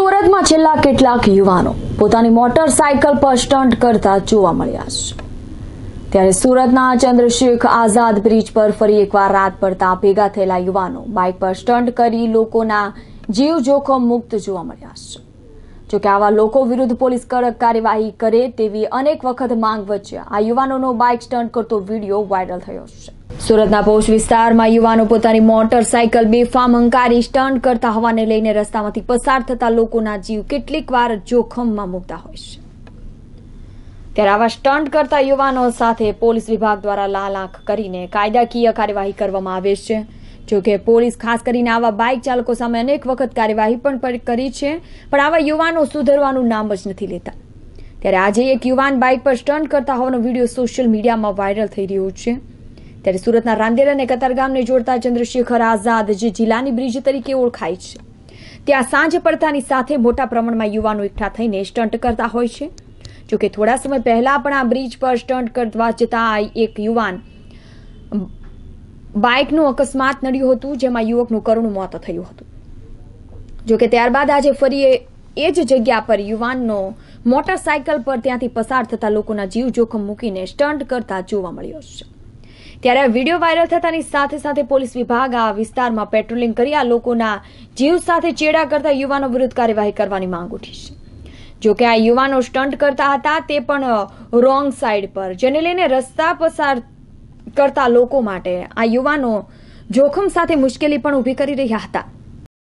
સુરતમાં છેલ્લા કેટલાક યુવાનો પોતાની મોટરસાયકલ પર સ્ટન્ટ કરતા જોવા મળ્યા છે ત્યારે સુરતના ચંદ્રશેખ આઝાદ બ્રિજ પર ફરી એકવાર રાત પડતા ભેગા થયેલા યુવાનો બાઇક પર સ્ટન્ટ કરી લોકોના જીવ જોખમ મુક્ત જોવા મળ્યા છે જોકે આવા લોકો વિરુદ્ધ પોલીસ કડક કાર્યવાહી કરે તેવી અનેક વખત માંગ વચ્ચે આ યુવાનોનો બાઇક સ્ટન્ટ કરતો વિડીયો વાયરલ થયો છે સુરતના પોશ વિસ્તારમાં યુવાનો પોતાની મોટરસાયકલ બેફામ હંકારી સ્ટન્ટ કરતા હોવાને લઈને રસ્તામાંથી પસાર થતા લોકોના જીવ કેટલીક વાર જોખમમાં મૂકતા હોય છે ત્યારે આવા સ્ટન્ટ કરતા યુવાનો સાથે પોલીસ વિભાગ દ્વારા લાલાખ કરીને કાયદાકીય કાર્યવાહી કરવામાં આવે છે જોકે પોલીસ ખાસ કરીને આવા બાઇક ચાલકો સામે અનેક વખત કાર્યવાહી પણ કરી છે પણ આવા યુવાનો સુધરવાનું નામ જ નથી લેતા ત્યારે આજે એક યુવાન બાઇક પર સ્ટન્ટ કરતા હોવાનો વિડીયો સોશિયલ મીડિયામાં વાયરલ થઈ રહ્યો છે ત્યારે સુરતના રાંદેર અને કતારગામને જોડતા ચંદ્રશેખર આઝાદ જે જિલ્લાની બ્રિજ તરીકે ઓળખાય છે ત્યાં સાંજ પડતાની સાથે મોટા પ્રમાણમાં યુવાનો એકઠા થઈને સ્ટન્ટ કરતા હોય છે જોકે થોડા સમય પહેલા પણ આ બ્રિજ પર સ્ટન્ટ કરવા જતા એક યુવાન બાઇકનું અકસ્માત નડ્યું હતું જેમાં યુવકનું કરુણ મોત થયું હતું જોકે ત્યારબાદ આજે ફરી એ જ જગ્યા પર યુવાનનો મોટરસાયકલ પર ત્યાંથી પસાર થતા લોકોના જીવ જોખમ મૂકીને સ્ટન્ટ કરતા જોવા મળ્યો છે ત્યારે આ વિડીયો વાયરલ થતાની સાથે સાથે પોલીસ વિભાગ આ વિસ્તારમાં પેટ્રોલિંગ કરી આ લોકોના જીવ સાથે ચેડા કરતા યુવાનો વિરુદ્ધ કાર્યવાહી કરવાની માંગ ઉઠી છે જોકે આ યુવાનો સ્ટન્ટ કરતા હતા તે પણ રોંગ સાઈડ પર જેને લઈને રસ્તા પસાર કરતા લોકો માટે આ યુવાનો જોખમ સાથે મુશ્કેલી પણ ઊભી કરી રહ્યા હતા